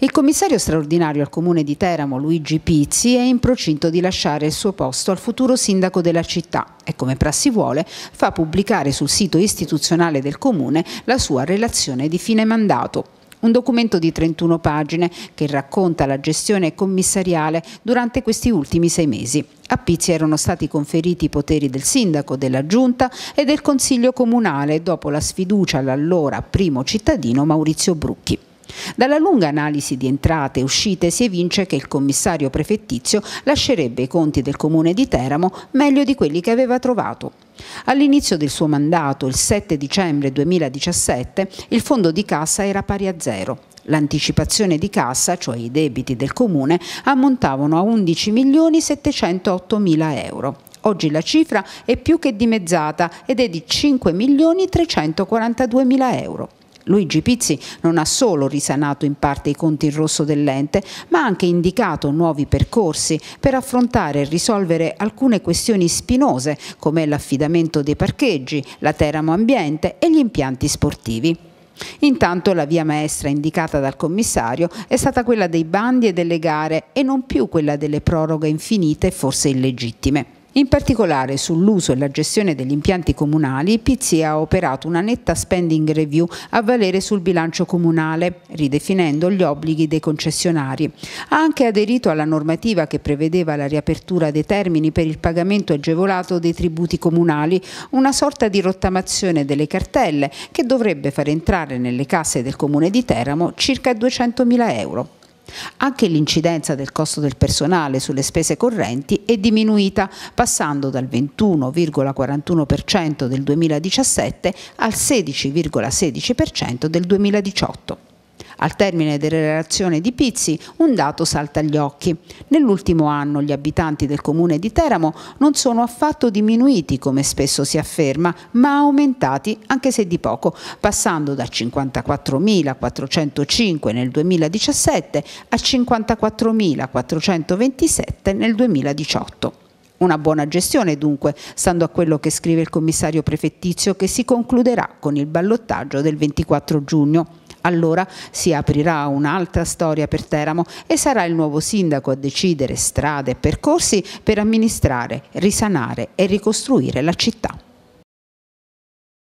Il commissario straordinario al comune di Teramo, Luigi Pizzi, è in procinto di lasciare il suo posto al futuro sindaco della città e come prassi vuole fa pubblicare sul sito istituzionale del comune la sua relazione di fine mandato. Un documento di 31 pagine che racconta la gestione commissariale durante questi ultimi sei mesi. A Pizzi erano stati conferiti i poteri del sindaco, della giunta e del consiglio comunale dopo la sfiducia all'allora primo cittadino Maurizio Brucchi. Dalla lunga analisi di entrate e uscite si evince che il commissario prefettizio lascerebbe i conti del comune di Teramo meglio di quelli che aveva trovato. All'inizio del suo mandato, il 7 dicembre 2017, il fondo di cassa era pari a zero. L'anticipazione di cassa, cioè i debiti del comune, ammontavano a 11.708.000 euro. Oggi la cifra è più che dimezzata ed è di 5.342.000 euro. Luigi Pizzi non ha solo risanato in parte i conti in rosso dell'ente, ma ha anche indicato nuovi percorsi per affrontare e risolvere alcune questioni spinose come l'affidamento dei parcheggi, la Teramo Ambiente e gli impianti sportivi. Intanto la via maestra indicata dal commissario è stata quella dei bandi e delle gare e non più quella delle proroghe infinite e forse illegittime. In particolare sull'uso e la gestione degli impianti comunali, Pizzi ha operato una netta spending review a valere sul bilancio comunale, ridefinendo gli obblighi dei concessionari. Ha anche aderito alla normativa che prevedeva la riapertura dei termini per il pagamento agevolato dei tributi comunali, una sorta di rottamazione delle cartelle che dovrebbe far entrare nelle casse del comune di Teramo circa 200.000 euro. Anche l'incidenza del costo del personale sulle spese correnti è diminuita, passando dal 21,41% del 2017 al 16,16% ,16 del 2018. Al termine della relazione di Pizzi, un dato salta agli occhi. Nell'ultimo anno gli abitanti del comune di Teramo non sono affatto diminuiti, come spesso si afferma, ma aumentati, anche se di poco, passando da 54.405 nel 2017 a 54.427 nel 2018. Una buona gestione dunque, stando a quello che scrive il commissario prefettizio che si concluderà con il ballottaggio del 24 giugno allora si aprirà un'altra storia per Teramo e sarà il nuovo sindaco a decidere strade e percorsi per amministrare, risanare e ricostruire la città.